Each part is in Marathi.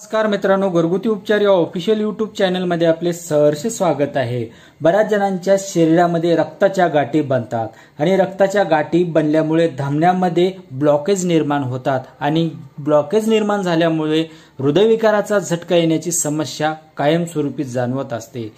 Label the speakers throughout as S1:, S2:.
S1: नमस्कार मित्रांनो घरगुती उपचार या ऑफिशियल युट्यूब चॅनलमध्ये आपले सहर्ष स्वागत आहे बऱ्याच जणांच्या शरीरामध्ये रक्ताच्या गाठी बनतात आणि रक्ताच्या गाठी बनल्यामुळे धमन्यामध्ये ब्लॉकेज निर्माण होतात आणि ब्लॉकेज निर्माण झाल्यामुळे हृदयविकाराचा झटका येण्याची समस्या कायमस्वरूपी जाणवत असते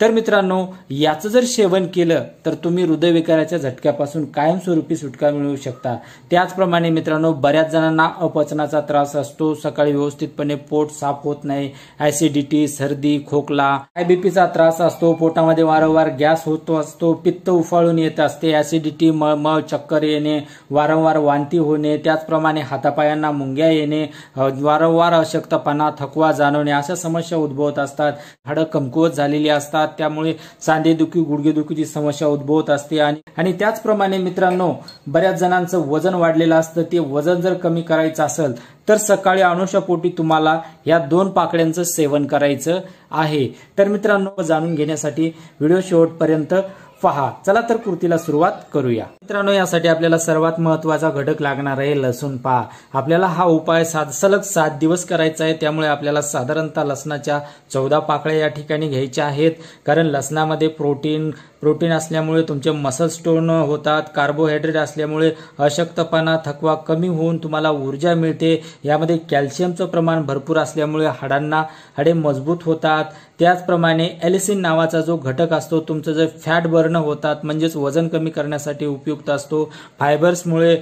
S1: तर मित्रांनो याचं जर सेवन केलं तर तुम्ही हृदयविकाराच्या झटक्यापासून कायमस्वरूपी सुटका मिळवू शकता त्याचप्रमाणे मित्रांनो बऱ्याच जणांना अपचनाचा त्रास असतो सकाळी व्यवस्थितपणे पोट साफ होत नाही ऍसिडिटी सर्दी खोकला आयबीपीचा त्रास असतो पोटामध्ये वारंवार गॅस होतो असतो पित्त उफाळून येत असते ऍसिडिटी मळमळ चक्कर येणे वारंवार वांती होणे त्याचप्रमाणे हातापायांना मुंग्या येणे वारंवार अशक्तपणा थकवा जाणवणे अशा समस्या उद्भवत असतात हाडं कमकुवत झालेली असतात असतात त्यामुळे सांधेदुखी गुडघेदुखीची समस्या उद्भवत असते आणि त्याचप्रमाणे मित्रांनो बऱ्याच जणांचं वजन वाढलेलं असतं ते वजन जर कमी करायचं असेल तर सकाळी अनुषापोटी तुम्हाला या दोन पाकड्यांचं सेवन करायचं आहे तर मित्रांनो जाणून घेण्यासाठी व्हिडिओ शेवटपर्यंत पहा चला तर कृतीला सुरुवात करूया मित्रांनो यासाठी आपल्याला सर्वात महत्वाचा घटक लागणार आहे लसूण पा आपल्याला हा उपाय सात सलग सात दिवस करायचा आहे त्यामुळे आपल्याला साधारणतः लसणाच्या चौदा पाकळ्या या ठिकाणी घ्यायच्या आहेत कारण लसणामध्ये प्रोटीन प्रोटीन असल्यामुळे तुमचे मसल स्टोन होतात कार्बोहायड्रेट असल्यामुळे अशक्तपणा थकवा कमी होऊन तुम्हाला ऊर्जा मिळते यामध्ये कॅल्शियमचं प्रमाण भरपूर असल्यामुळे हाडांना हाडे मजबूत होतात त्याचप्रमाणे एलिसिन नावाचा जो घटक असतो तुमचं जे फॅट बर्न होतात म्हणजेच वजन कमी करण्यासाठी उपयोग उपयुक्त असतो फायबर्समुळे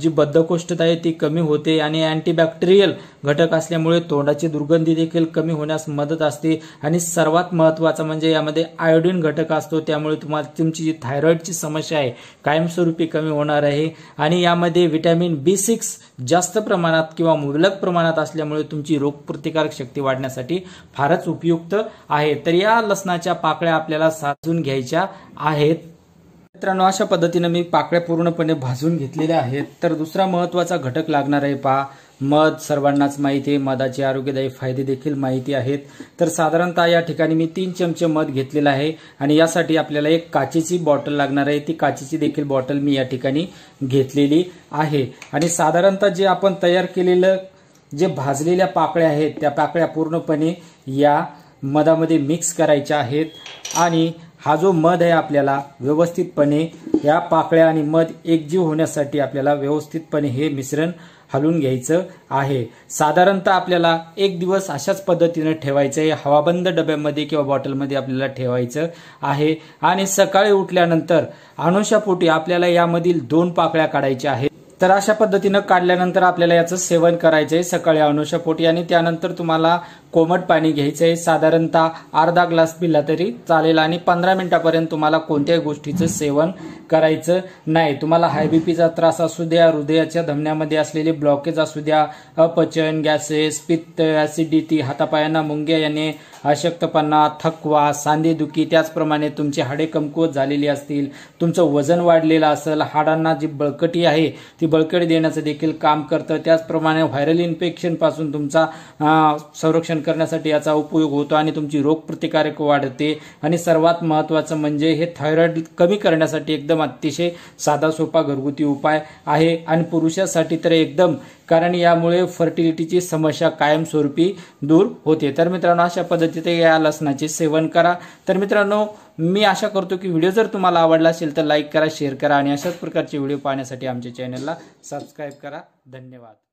S1: जी बद्धकोष्ठता आहे ती कमी होते आणि अँटीबॅक्टेरियल घटक असल्यामुळे तोंडाची दुर्गंधी देखील कमी होण्यास मदत असते आणि सर्वात महत्वाचा म्हणजे यामध्ये आयोडीन घटक असतो त्यामुळे तुम्हाला तुमची जी थायरॉईडची समस्या आहे कायमस्वरूपी कमी होणार आहे आणि यामध्ये व्हिटॅमिन बी सिक्स जास्त प्रमाणात किंवा मुबलक प्रमाणात असल्यामुळे तुमची रोगप्रतिकारक शक्ती वाढण्यासाठी फारच उपयुक्त आहे तर या लसणाच्या पाकळ्या आपल्याला साजून घ्यायच्या आहेत मित्रांनो अशा पद्धतीनं मी पाकळ्या पूर्णपणे भाजून घेतलेल्या आहेत तर दुसरा महत्त्वाचा घटक लागणार आहे पहा मध सर्वांनाच माहिती आहे मधाचे आरोग्यदायी फायदे देखील माहिती आहेत तर साधारणतः या ठिकाणी मी तीन चमचे मध घेतलेला आहे आणि यासाठी आपल्याला एक काचेची बॉटल लागणार आहे ती काचेची देखील बॉटल मी या ठिकाणी घेतलेली आहे आणि साधारणतः जे आपण तयार केलेलं जे भाजलेल्या पाकळ्या आहेत त्या पाकळ्या पूर्णपणे या मधामध्ये मिक्स करायच्या आहेत आणि हा जो मध आहे आपल्याला व्यवस्थितपणे या पाकळ्या आणि मध एकजीव होण्यासाठी आपल्याला व्यवस्थितपणे हे मिश्रण हलून घ्यायचं आहे साधारणतः आपल्याला एक दिवस अशाच पद्धतीनं ठेवायचं आहे हवाबंद डब्यामध्ये किंवा बॉटलमध्ये आपल्याला ठेवायचं आहे आणि सकाळी उठल्यानंतर अनुषापोटी आपल्याला यामधील दोन पाकळ्या काढायच्या आहेत तर अशा पद्धतीनं काढल्यानंतर आपल्याला याचं सेवन करायचं आहे सकाळी अनुषपोटी आणि त्यानंतर तुम्हाला कोमट पाणी घ्यायचं आहे साधारणतः अर्धा ग्लास पिला तरी चालेल आणि पंधरा मिनिटापर्यंत तुम्हाला कोणत्याही गोष्टीचं सेवन करायचं नाही तुम्हाला हाय बीपीचा त्रास असू द्या हृदयाच्या धमन्यामध्ये असलेले ब्लॉकेज असू द्या अपचन गॅसेस पित्त ऍसिडिटी हातापायांना मुंग्या याने अशक्तपणा थकवा सांधेदुखी त्याचप्रमाणे तुमची हाडे कमकुवत झालेली असतील तुमचं वजन वाढलेलं असेल हाडांना जी बळकटी आहे ती बळकटी देण्याचं देखील काम करतं त्याचप्रमाणे व्हायरल पासून तुमचा संरक्षण करण्यासाठी याचा उपयोग होतो आणि तुमची रोगप्रतिकारक वाढते आणि सर्वात महत्त्वाचं म्हणजे हे थायरॉइड कमी करण्यासाठी एकदम एकदम अतिशय साधा सोपा घरगुती उपाय आहे आणि पुरुषासाठी तर एकदम कारण यामुळे फर्टिलिटीची समस्या कायमस्वरूपी दूर होते तर मित्रांनो अशा पद्धतीने या लसणाचे सेवन करा तर मित्रांनो मी आशा करतो की व्हिडिओ जर तुम्हाला आवडला असेल तर लाईक करा शेअर करा आणि अशाच प्रकारचे व्हिडिओ पाहण्यासाठी आमच्या चॅनलला सबस्क्राईब करा धन्यवाद